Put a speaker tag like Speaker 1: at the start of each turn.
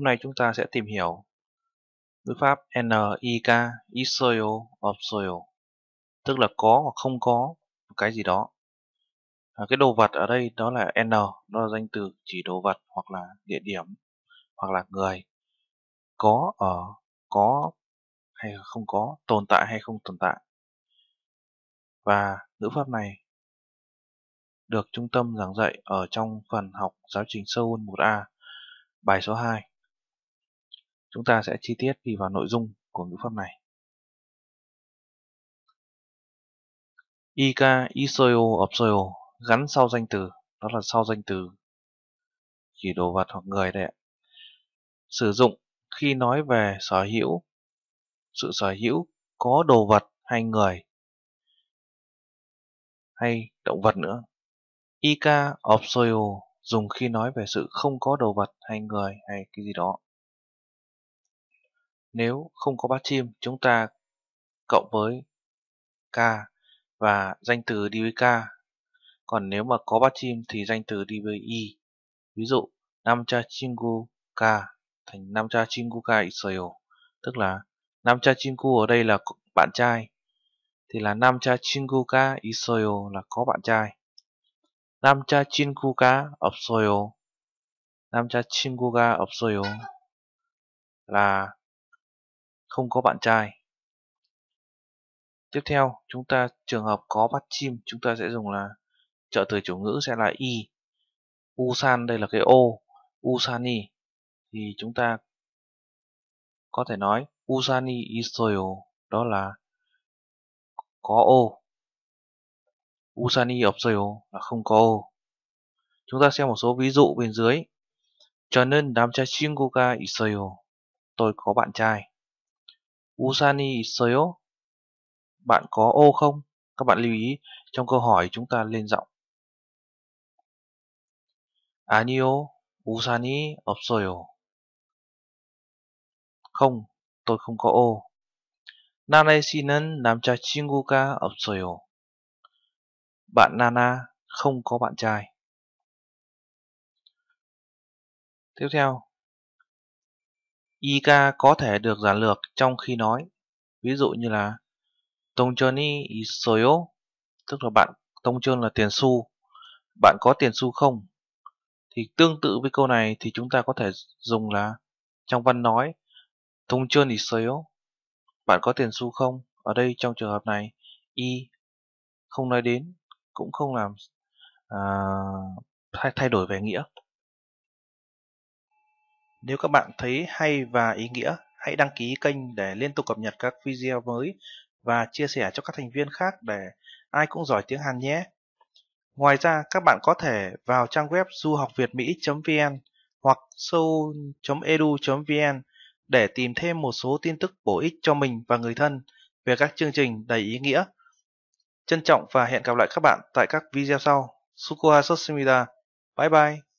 Speaker 1: Hôm nay chúng ta sẽ tìm hiểu ngữ pháp NIK Israel of soil tức là có hoặc không có một cái gì đó. À, cái đồ vật ở đây đó là N, đó là danh từ chỉ đồ vật hoặc là địa điểm hoặc là người có ở có hay không có, tồn tại hay không tồn tại. Và ngữ pháp này được trung tâm giảng dạy ở trong phần học giáo trình Seoul 1A bài số 2. Chúng ta sẽ chi tiết đi vào nội dung của ngữ pháp này. IK ISOIO OPSOIO gắn sau danh từ, đó là sau danh từ chỉ đồ vật hoặc người đấy ạ. Sử dụng khi nói về sở hữu, sự sở hữu có đồ vật hay người hay động vật nữa. IK OPSOIO dùng khi nói về sự không có đồ vật hay người hay cái gì đó. Nếu không có bát chim chúng ta cộng với k và danh từ đi với k. Còn nếu mà có bát chim thì danh từ đi với y. Ví dụ Namcha Chimgu k thành Namcha Chimgu k Israel. Tức là Namcha Chimgu ở đây là bạn trai. Thì là Namcha Chimgu k Israel là có bạn trai. Namcha Chimgu k Israel. Namcha Chimgu k Israel là không có bạn trai. Tiếp theo, chúng ta trường hợp có bắt chim, chúng ta sẽ dùng là trợ từ chủ ngữ sẽ là y. Usan đây là cái ô, Usani. Thì chúng ta có thể nói Usani Isoyo đó là có ô. Usani Opsoyo là không có ô. Chúng ta xem một số ví dụ bên dưới. Cho nên đám trai Shingoka Isoyo. Tôi có bạn trai. 우산이 있어요? Bạn có ô không? Các bạn lưu ý trong câu hỏi chúng ta lên giọng. 아니요, 우산이 없어요. Không, tôi không có ô. Nana 씨는 남자친구가 없어요. Bạn Nana không có bạn trai. Tiếp theo, Ik có thể được giản lược trong khi nói. Ví dụ như là tông Tongchoni isoyo, tức là bạn tông Tongchon là tiền xu. Bạn có tiền xu không? Thì tương tự với câu này thì chúng ta có thể dùng là trong văn nói tông Tongchon isoyo, bạn có tiền xu không? Ở đây trong trường hợp này i không nói đến cũng
Speaker 2: không làm à, thay, thay đổi về nghĩa. Nếu các bạn thấy hay và ý nghĩa, hãy đăng ký kênh để liên tục cập nhật các video mới và chia sẻ cho các thành viên khác để ai cũng giỏi tiếng Hàn nhé. Ngoài ra, các bạn có thể vào trang web duhocvietmy vn hoặc seoul.edu.vn để tìm thêm một số tin tức bổ ích cho mình và người thân về các chương trình đầy ý nghĩa. Trân trọng và hẹn gặp lại các bạn tại các video sau. Sukuha Bye bye!